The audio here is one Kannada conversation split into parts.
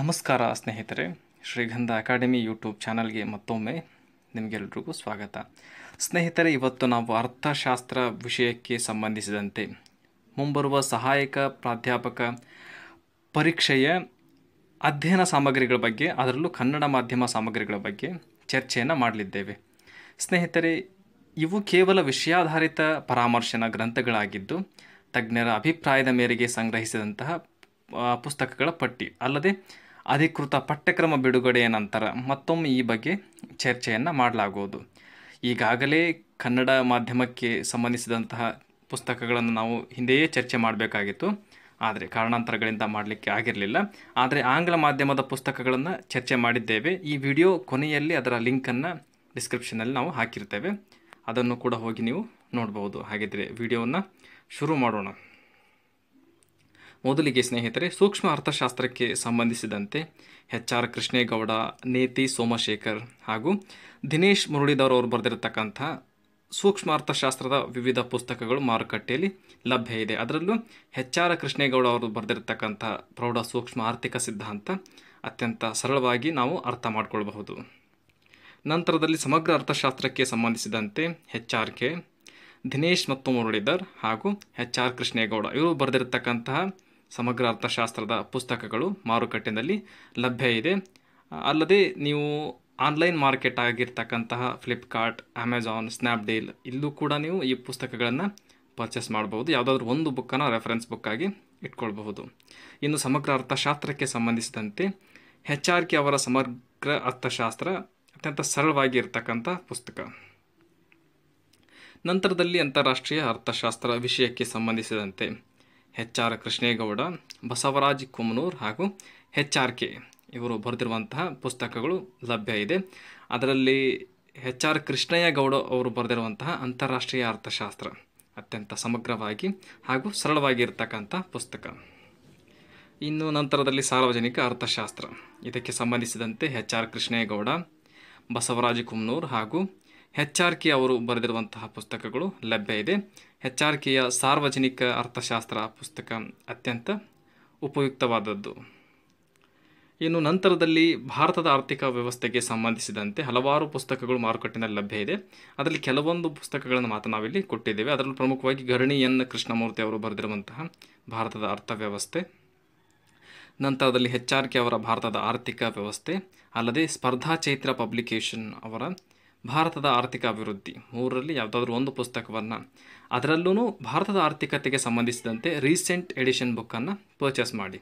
ನಮಸ್ಕಾರ ಸ್ನೇಹಿತರೆ ಶ್ರೀಗಂಧ ಅಕಾಡೆಮಿ ಯೂಟ್ಯೂಬ್ ಚಾನಲ್ಗೆ ಮತ್ತೊಮ್ಮೆ ನಿಮಗೆಲ್ರಿಗೂ ಸ್ವಾಗತ ಸ್ನೇಹಿತರೆ ಇವತ್ತು ನಾವು ಅರ್ಥಶಾಸ್ತ್ರ ವಿಷಯಕ್ಕೆ ಸಂಬಂಧಿಸಿದಂತೆ ಮುಂಬರುವ ಸಹಾಯಕ ಪ್ರಾಧ್ಯಾಪಕ ಪರೀಕ್ಷೆಯ ಅಧ್ಯಯನ ಸಾಮಗ್ರಿಗಳ ಬಗ್ಗೆ ಅದರಲ್ಲೂ ಕನ್ನಡ ಮಾಧ್ಯಮ ಸಾಮಗ್ರಿಗಳ ಬಗ್ಗೆ ಚರ್ಚೆಯನ್ನು ಮಾಡಲಿದ್ದೇವೆ ಸ್ನೇಹಿತರೆ ಇವು ಕೇವಲ ವಿಷಯಾಧಾರಿತ ಪರಾಮರ್ಶನ ಗ್ರಂಥಗಳಾಗಿದ್ದು ತಜ್ಞರ ಅಭಿಪ್ರಾಯದ ಮೇರೆಗೆ ಸಂಗ್ರಹಿಸಿದಂತಹ ಪುಸ್ತಕಗಳ ಪಟ್ಟಿ ಅಲ್ಲದೆ ಅಧಿಕೃತ ಪಠ್ಯಕ್ರಮ ಬಿಡುಗಡೆಯ ನಂತರ ಮತ್ತೊಮ್ಮೆ ಈ ಬಗ್ಗೆ ಚರ್ಚೆಯನ್ನು ಮಾಡಲಾಗುವುದು ಈಗಾಗಲೇ ಕನ್ನಡ ಮಾಧ್ಯಮಕ್ಕೆ ಸಂಬಂಧಿಸಿದಂತಹ ಪುಸ್ತಕಗಳನ್ನು ನಾವು ಹಿಂದೆಯೇ ಚರ್ಚೆ ಮಾಡಬೇಕಾಗಿತ್ತು ಆದರೆ ಕಾರಣಾಂತರಗಳಿಂದ ಮಾಡಲಿಕ್ಕೆ ಆಗಿರಲಿಲ್ಲ ಆದರೆ ಆಂಗ್ಲ ಮಾಧ್ಯಮದ ಪುಸ್ತಕಗಳನ್ನು ಚರ್ಚೆ ಮಾಡಿದ್ದೇವೆ ಈ ವಿಡಿಯೋ ಕೊನೆಯಲ್ಲಿ ಅದರ ಲಿಂಕನ್ನು ಡಿಸ್ಕ್ರಿಪ್ಷನಲ್ಲಿ ನಾವು ಹಾಕಿರ್ತೇವೆ ಅದನ್ನು ಕೂಡ ಹೋಗಿ ನೀವು ನೋಡ್ಬೋದು ಹಾಗಿದ್ದರೆ ವಿಡಿಯೋವನ್ನು ಶುರು ಮಾಡೋಣ ಮೊದಲಿಗೆ ಸ್ನೇಹಿತರೆ ಸೂಕ್ಷ್ಮ ಅರ್ಥಶಾಸ್ತ್ರಕ್ಕೆ ಸಂಬಂಧಿಸಿದಂತೆ ಎಚ್ ಆರ್ ಕೃಷ್ಣೇಗೌಡ ನೇತಿ ಸೋಮಶೇಖರ್ ಹಾಗೂ ದಿನೇಶ್ ಮುರಳೀಧರ್ ಅವರು ಬರೆದಿರತಕ್ಕಂಥ ಸೂಕ್ಷ್ಮ ಅರ್ಥಶಾಸ್ತ್ರದ ವಿವಿಧ ಪುಸ್ತಕಗಳು ಮಾರುಕಟ್ಟೆಯಲ್ಲಿ ಲಭ್ಯ ಇದೆ ಅದರಲ್ಲೂ ಎಚ್ ಆರ್ ಕೃಷ್ಣೇಗೌಡ ಅವರು ಬರೆದಿರತಕ್ಕಂಥ ಪ್ರೌಢ ಸೂಕ್ಷ್ಮ ಆರ್ಥಿಕ ಸಿದ್ಧಾಂತ ಅತ್ಯಂತ ಸರಳವಾಗಿ ನಾವು ಅರ್ಥ ಮಾಡಿಕೊಳ್ಬಹುದು ನಂತರದಲ್ಲಿ ಸಮಗ್ರ ಅರ್ಥಶಾಸ್ತ್ರಕ್ಕೆ ಸಂಬಂಧಿಸಿದಂತೆ ಎಚ್ ಆರ್ ಕೆ ದಿನೇಶ್ ಮತ್ತು ಮುರಳೀಧರ್ ಹಾಗೂ ಎಚ್ ಆರ್ ಕೃಷ್ಣೇಗೌಡ ಇವರು ಬರೆದಿರತಕ್ಕಂತಹ ಸಮಗ್ರ ಅರ್ಥಶಾಸ್ತ್ರದ ಪುಸ್ತಕಗಳು ಮಾರುಕಟ್ಟೆಯಲ್ಲಿ ಲಭ್ಯ ಇದೆ ಅಲ್ಲದೆ ನೀವು ಆನ್ಲೈನ್ ಮಾರ್ಕೆಟ್ ಆಗಿರ್ತಕ್ಕಂತಹ ಫ್ಲಿಪ್ಕಾರ್ಟ್ ಅಮೆಜಾನ್ ಸ್ನ್ಯಾಪ್ಡೀಲ್ ಇಲ್ಲೂ ಕೂಡ ನೀವು ಈ ಪುಸ್ತಕಗಳನ್ನು ಪರ್ಚೇಸ್ ಮಾಡಬಹುದು ಯಾವುದಾದ್ರೂ ಒಂದು ಬುಕ್ಕನ್ನು ರೆಫರೆನ್ಸ್ ಬುಕ್ಕಾಗಿ ಇಟ್ಕೊಳ್ಬಹುದು ಇನ್ನು ಸಮಗ್ರ ಅರ್ಥಶಾಸ್ತ್ರಕ್ಕೆ ಸಂಬಂಧಿಸಿದಂತೆ ಹೆಚ್ ಆರ್ ಕೆ ಅವರ ಸಮಗ್ರ ಅರ್ಥಶಾಸ್ತ್ರ ಅತ್ಯಂತ ಸರಳವಾಗಿ ಇರತಕ್ಕಂಥ ಪುಸ್ತಕ ನಂತರದಲ್ಲಿ ಅಂತಾರಾಷ್ಟ್ರೀಯ ಅರ್ಥಶಾಸ್ತ್ರ ವಿಷಯಕ್ಕೆ ಸಂಬಂಧಿಸಿದಂತೆ ಎಚ್ ಆರ್ ಕೃಷ್ಣೇಗೌಡ ಬಸವರಾಜ್ ಕುಮನೂರ್ ಹಾಗೂ ಹೆಚ್ ಆರ್ ಕೆ ಇವರು ಬರೆದಿರುವಂತಹ ಪುಸ್ತಕಗಳು ಲಭ್ಯ ಇದೆ ಅದರಲ್ಲಿ ಹೆಚ್ ಆರ್ ಕೃಷ್ಣಯ್ಯಗೌಡ ಅವರು ಬರೆದಿರುವಂತಹ ಅಂತಾರಾಷ್ಟ್ರೀಯ ಅರ್ಥಶಾಸ್ತ್ರ ಅತ್ಯಂತ ಸಮಗ್ರವಾಗಿ ಹಾಗೂ ಸರಳವಾಗಿ ಇರತಕ್ಕಂಥ ಪುಸ್ತಕ ಇನ್ನು ನಂತರದಲ್ಲಿ ಸಾರ್ವಜನಿಕ ಅರ್ಥಶಾಸ್ತ್ರ ಇದಕ್ಕೆ ಸಂಬಂಧಿಸಿದಂತೆ ಹೆಚ್ ಆರ್ ಕೃಷ್ಣೇಗೌಡ ಬಸವರಾಜ ಕುಮ್ನೂರ್ ಹಾಗೂ ಹೆಚ್ ಆರ್ ಕೆ ಅವರು ಬರೆದಿರುವಂತಹ ಪುಸ್ತಕಗಳು ಲಭ್ಯ ಇದೆ ಎಚ್ ಆರ್ ಕೆಯ ಸಾರ್ವಜನಿಕ ಅರ್ಥಶಾಸ್ತ್ರ ಪುಸ್ತಕ ಅತ್ಯಂತ ಉಪಯುಕ್ತವಾದದ್ದು ಇನ್ನು ನಂತರದಲ್ಲಿ ಭಾರತದ ಆರ್ಥಿಕ ವ್ಯವಸ್ಥೆಗೆ ಸಂಬಂಧಿಸಿದಂತೆ ಹಲವಾರು ಪುಸ್ತಕಗಳು ಮಾರುಕಟ್ಟೆಯಲ್ಲಿ ಲಭ್ಯ ಇದೆ ಅದರಲ್ಲಿ ಕೆಲವೊಂದು ಪುಸ್ತಕಗಳನ್ನು ಮಾತ್ರ ನಾವಿಲ್ಲಿ ಕೊಟ್ಟಿದ್ದೇವೆ ಅದರಲ್ಲೂ ಪ್ರಮುಖವಾಗಿ ಗರಣಿ ಎನ್ ಕೃಷ್ಣಮೂರ್ತಿ ಅವರು ಬರೆದಿರುವಂತಹ ಭಾರತದ ಅರ್ಥವ್ಯವಸ್ಥೆ ನಂತರದಲ್ಲಿ ಹೆಚ್ ಆರ್ ಕೆ ಅವರ ಭಾರತದ ಆರ್ಥಿಕ ವ್ಯವಸ್ಥೆ ಅಲ್ಲದೆ ಸ್ಪರ್ಧಾ ಚೈತ್ರ ಪಬ್ಲಿಕೇಶನ್ ಅವರ ಭಾರತದ ಆರ್ಥಿಕ ಅಭಿವೃದ್ಧಿ ಮೂರರಲ್ಲಿ ಯಾವುದಾದ್ರೂ ಒಂದು ಪುಸ್ತಕವನ್ನು ಅದರಲ್ಲೂ ಭಾರತದ ಆರ್ಥಿಕತೆಗೆ ಸಂಬಂಧಿಸಿದಂತೆ ರೀಸೆಂಟ್ ಎಡಿಷನ್ ಬುಕ್ಕನ್ನು ಪರ್ಚೇಸ್ ಮಾಡಿ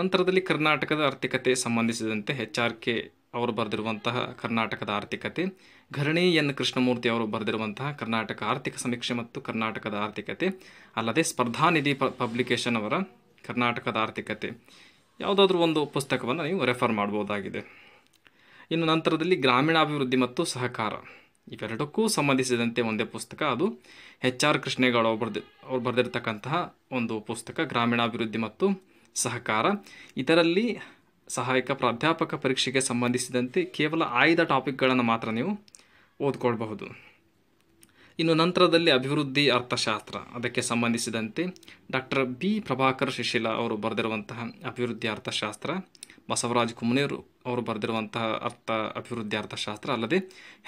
ನಂತರದಲ್ಲಿ ಕರ್ನಾಟಕದ ಆರ್ಥಿಕತೆ ಸಂಬಂಧಿಸಿದಂತೆ ಹೆಚ್ ಆರ್ ಕೆ ಅವರು ಬರೆದಿರುವಂತಹ ಕರ್ನಾಟಕದ ಆರ್ಥಿಕತೆ ಘರಣಿ ಎನ್ ಕೃಷ್ಣಮೂರ್ತಿ ಅವರು ಬರೆದಿರುವಂತಹ ಕರ್ನಾಟಕ ಆರ್ಥಿಕ ಸಮೀಕ್ಷೆ ಮತ್ತು ಕರ್ನಾಟಕದ ಆರ್ಥಿಕತೆ ಅಲ್ಲದೆ ಸ್ಪರ್ಧಾನಿಧಿ ಪಬ್ಲಿಕೇಶನ್ ಅವರ ಕರ್ನಾಟಕದ ಆರ್ಥಿಕತೆ ಯಾವುದಾದ್ರೂ ಒಂದು ಪುಸ್ತಕವನ್ನು ನೀವು ರೆಫರ್ ಮಾಡ್ಬೋದಾಗಿದೆ ಇನ್ನು ನಂತರದಲ್ಲಿ ಗ್ರಾಮೀಣಾಭಿವೃದ್ಧಿ ಮತ್ತು ಸಹಕಾರ ಇವೆರಡಕ್ಕೂ ಸಂಬಂಧಿಸಿದಂತೆ ಒಂದೇ ಪುಸ್ತಕ ಅದು ಎಚ್ ಆರ್ ಕೃಷ್ಣೇಗೌಡ ಅವ್ರು ಅವ್ರು ಬರೆದಿರ್ತಕ್ಕಂತಹ ಒಂದು ಪುಸ್ತಕ ಗ್ರಾಮೀಣಾಭಿವೃದ್ಧಿ ಮತ್ತು ಸಹಕಾರ ಇದರಲ್ಲಿ ಸಹಾಯಕ ಪ್ರಾಧ್ಯಾಪಕ ಪರೀಕ್ಷೆಗೆ ಸಂಬಂಧಿಸಿದಂತೆ ಕೇವಲ ಆಯ್ದ ಟಾಪಿಕ್ಗಳನ್ನು ಮಾತ್ರ ನೀವು ಓದ್ಕೊಳ್ಬಹುದು ಇನ್ನು ನಂತರದಲ್ಲಿ ಅಭಿವೃದ್ಧಿ ಅರ್ಥಶಾಸ್ತ್ರ ಅದಕ್ಕೆ ಸಂಬಂಧಿಸಿದಂತೆ ಡಾಕ್ಟರ್ ಬಿ ಪ್ರಭಾಕರ್ ಶಿಶಿಲಾ ಅವರು ಬರೆದಿರುವಂತಹ ಅಭಿವೃದ್ಧಿ ಅರ್ಥಶಾಸ್ತ್ರ ಬಸವರಾಜ್ ಕುಮನೇರು ಅವರು ಬರೆದಿರುವಂತಹ ಅರ್ಥ ಅಭಿವೃದ್ಧಿ ಅರ್ಥಶಾಸ್ತ್ರ ಅಲ್ಲದೆ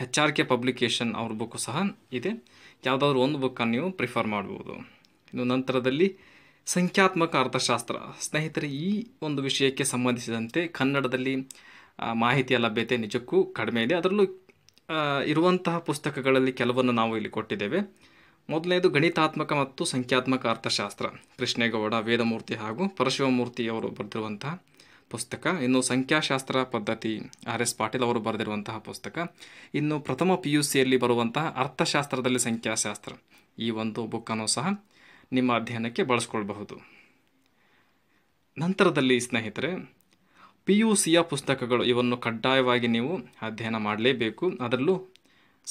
ಹೆಚ್ ಆರ್ ಕೆ ಪಬ್ಲಿಕೇಶನ್ ಅವ್ರ ಬುಕ್ಕು ಸಹ ಇದೆ ಯಾವುದಾದ್ರೂ ಒಂದು ಬುಕ್ಕನ್ನು ನೀವು ಪ್ರಿಫರ್ ಮಾಡ್ಬೋದು ಇನ್ನು ನಂತರದಲ್ಲಿ ಸಂಖ್ಯಾತ್ಮಕ ಅರ್ಥಶಾಸ್ತ್ರ ಸ್ನೇಹಿತರೆ ಈ ಒಂದು ವಿಷಯಕ್ಕೆ ಸಂಬಂಧಿಸಿದಂತೆ ಕನ್ನಡದಲ್ಲಿ ಮಾಹಿತಿಯ ಲಭ್ಯತೆ ನಿಜಕ್ಕೂ ಕಡಿಮೆ ಇದೆ ಅದರಲ್ಲೂ ಇರುವಂತಹ ಪುಸ್ತಕಗಳಲ್ಲಿ ಕೆಲವನ್ನು ನಾವು ಇಲ್ಲಿ ಕೊಟ್ಟಿದ್ದೇವೆ ಮೊದಲನೇದು ಗಣಿತಾತ್ಮಕ ಮತ್ತು ಸಂಖ್ಯಾತ್ಮಕ ಅರ್ಥಶಾಸ್ತ್ರ ಕೃಷ್ಣೇಗೌಡ ವೇದಮೂರ್ತಿ ಹಾಗೂ ಪರಶಿವಮೂರ್ತಿ ಅವರು ಬರೆದಿರುವಂತಹ ಪುಸ್ತಕ ಇನ್ನು ಸಂಖ್ಯಾಶಾಸ್ತ್ರ ಪದ್ಧತಿ ಆರ್ ಎಸ್ ಪಾಟೀಲ್ ಅವರು ಬರೆದಿರುವಂತಹ ಪುಸ್ತಕ ಇನ್ನು ಪ್ರಥಮ ಪಿ ಯು ಸಿಯಲ್ಲಿ ಬರುವಂತಹ ಅರ್ಥಶಾಸ್ತ್ರದಲ್ಲಿ ಸಂಖ್ಯಾಶಾಸ್ತ್ರ ಈ ಒಂದು ಬುಕ್ಕನ್ನು ಸಹ ನಿಮ್ಮ ಅಧ್ಯಯನಕ್ಕೆ ಬಳಸ್ಕೊಳ್ಬಹುದು ನಂತರದಲ್ಲಿ ಸ್ನೇಹಿತರೆ ಪಿ ಯು ಸಿಯ ಪುಸ್ತಕಗಳು ಇವನ್ನು ಕಡ್ಡಾಯವಾಗಿ ನೀವು ಅಧ್ಯಯನ ಮಾಡಲೇಬೇಕು ಅದರಲ್ಲೂ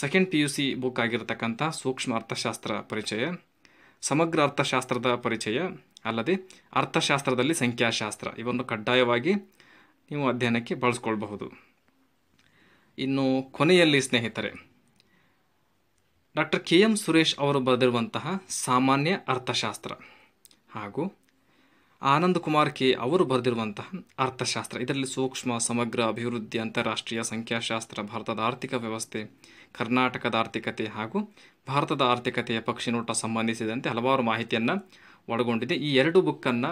second P U C book ಆಗಿರತಕ್ಕಂಥ ಸೂಕ್ಷ್ಮ ಅರ್ಥಶಾಸ್ತ್ರ ಪರಿಚಯ ಸಮಗ್ರ ಅರ್ಥಶಾಸ್ತ್ರದ ಪರಿಚಯ ಅಲ್ಲದೆ ಅರ್ಥಶಾಸ್ತ್ರದಲ್ಲಿ ಸಂಖ್ಯಾಶಾಸ್ತ್ರ ಇವನ್ನು ಕಡ್ಡಾಯವಾಗಿ ನೀವು ಅಧ್ಯಯನಕ್ಕೆ ಬಳಸ್ಕೊಳ್ಬಹುದು ಇನ್ನು ಕೊನೆಯಲ್ಲಿ ಸ್ನೇಹಿತರೆ ಡಾಕ್ಟರ್ ಕೆ ಎಂ ಸುರೇಶ್ ಅವರು ಬರೆದಿರುವಂತಹ ಸಾಮಾನ್ಯ ಅರ್ಥಶಾಸ್ತ್ರ ಹಾಗೂ ಆನಂದ್ ಕುಮಾರ್ ಕೆ ಅವರು ಬರೆದಿರುವಂತಹ ಅರ್ಥಶಾಸ್ತ್ರ ಇದರಲ್ಲಿ ಸೂಕ್ಷ್ಮ ಸಮಗ್ರ ಅಭಿವೃದ್ಧಿ ಅಂತಾರಾಷ್ಟ್ರೀಯ ಸಂಖ್ಯಾಶಾಸ್ತ್ರ ಭಾರತದ ಆರ್ಥಿಕ ವ್ಯವಸ್ಥೆ ಕರ್ನಾಟಕದ ಆರ್ಥಿಕತೆ ಹಾಗೂ ಭಾರತದ ಆರ್ಥಿಕತೆಯ ಪಕ್ಷಿನೋಟ ಸಂಬಂಧಿಸಿದಂತೆ ಹಲವಾರು ಮಾಹಿತಿಯನ್ನು ಒಳಗೊಂಡಿದೆ ಈ ಎರಡು ಬುಕ್ಕನ್ನು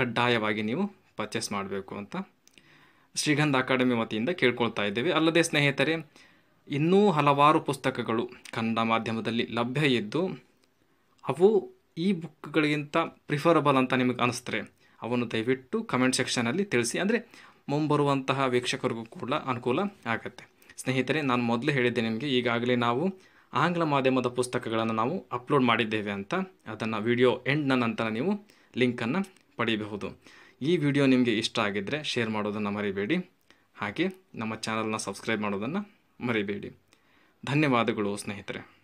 ಕಡ್ಡಾಯವಾಗಿ ನೀವು ಪರ್ಚೇಸ್ ಮಾಡಬೇಕು ಅಂತ ಶ್ರೀಗಂಧ ಅಕಾಡೆಮಿ ವತಿಯಿಂದ ಕೇಳ್ಕೊಳ್ತಾ ಇದ್ದೇವೆ ಅಲ್ಲದೆ ಸ್ನೇಹಿತರೆ ಇನ್ನೂ ಹಲವಾರು ಪುಸ್ತಕಗಳು ಕನ್ನಡ ಮಾಧ್ಯಮದಲ್ಲಿ ಲಭ್ಯ ಇದ್ದು ಅವು ಈ ಬುಕ್ಗಳಿಗಿಂತ ಪ್ರಿಫರಬಲ್ ಅಂತ ನಿಮಗೆ ಅನಿಸ್ತಾರೆ ಅವನ್ನು ದಯವಿಟ್ಟು ಕಮೆಂಟ್ ಸೆಕ್ಷನಲ್ಲಿ ತಿಳಿಸಿ ಅಂದರೆ ಮುಂಬರುವಂತಹ ವೀಕ್ಷಕರಿಗೂ ಕೂಡ ಅನುಕೂಲ ಆಗುತ್ತೆ ಸ್ನೇಹಿತರೆ ನಾನು ಮೊದಲು ಹೇಳಿದ್ದೆ ನಿಮಗೆ ಈಗಾಗಲೇ ನಾವು ಆಂಗ್ಲ ಮಾಧ್ಯಮದ ಪುಸ್ತಕಗಳನ್ನು ನಾವು ಅಪ್ಲೋಡ್ ಮಾಡಿದ್ದೇವೆ ಅಂತ ಅದನ್ನು ವಿಡಿಯೋ ಎಂಡ್ನ ನಂತರ ನೀವು ಲಿಂಕನ್ನು ಪಡೆಯಬಹುದು ಈ ವಿಡಿಯೋ ನಿಮಗೆ ಇಷ್ಟ ಆಗಿದ್ದರೆ ಶೇರ್ ಮಾಡೋದನ್ನು ಮರಿಬೇಡಿ ಹಾಗೆ ನಮ್ಮ ಚಾನಲ್ನ ಸಬ್ಸ್ಕ್ರೈಬ್ ಮಾಡೋದನ್ನು ಮರಿಬೇಡಿ ಧನ್ಯವಾದಗಳು ಸ್ನೇಹಿತರೆ